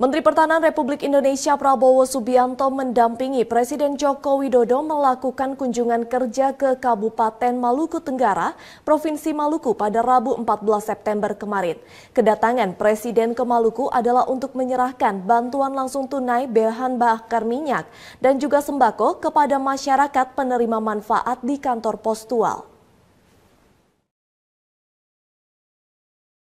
Menteri Pertahanan Republik Indonesia Prabowo Subianto mendampingi Presiden Joko Widodo melakukan kunjungan kerja ke Kabupaten Maluku Tenggara, Provinsi Maluku pada Rabu 14 September kemarin. Kedatangan Presiden ke Maluku adalah untuk menyerahkan bantuan langsung tunai bahan bakar minyak dan juga sembako kepada masyarakat penerima manfaat di kantor postual.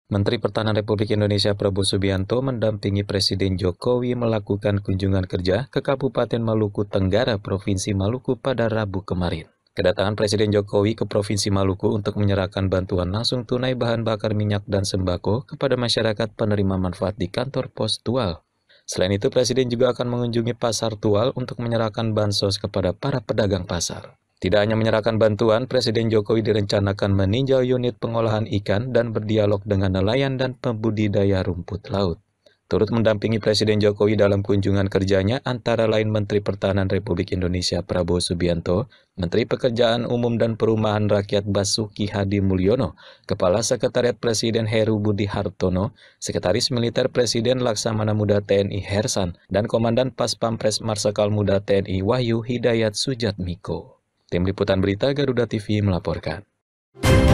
Menteri Pertahanan Republik Indonesia Prabowo Subianto mendampingi Presiden Jokowi melakukan kunjungan kerja ke Kabupaten Maluku Tenggara, Provinsi Maluku pada Rabu kemarin. Kedatangan Presiden Jokowi ke Provinsi Maluku untuk menyerahkan bantuan langsung tunai bahan bakar minyak dan sembako kepada masyarakat penerima manfaat di kantor pos Tual. Selain itu, Presiden juga akan mengunjungi pasar Tual untuk menyerahkan bansos kepada para pedagang pasar. Tidak hanya menyerahkan bantuan, Presiden Jokowi direncanakan meninjau unit pengolahan ikan dan berdialog dengan nelayan dan pembudidaya rumput laut. Turut mendampingi Presiden Jokowi dalam kunjungan kerjanya antara lain Menteri Pertahanan Republik Indonesia Prabowo Subianto, Menteri Pekerjaan Umum dan Perumahan Rakyat Basuki Hadi Mulyono, Kepala Sekretariat Presiden Heru Budi Hartono, Sekretaris Militer Presiden Laksamana Muda TNI Hersan, dan Komandan Pas Pampres Marsakal Muda TNI Wahyu Hidayat Sujatmiko. Tim Liputan Berita Garuda TV melaporkan.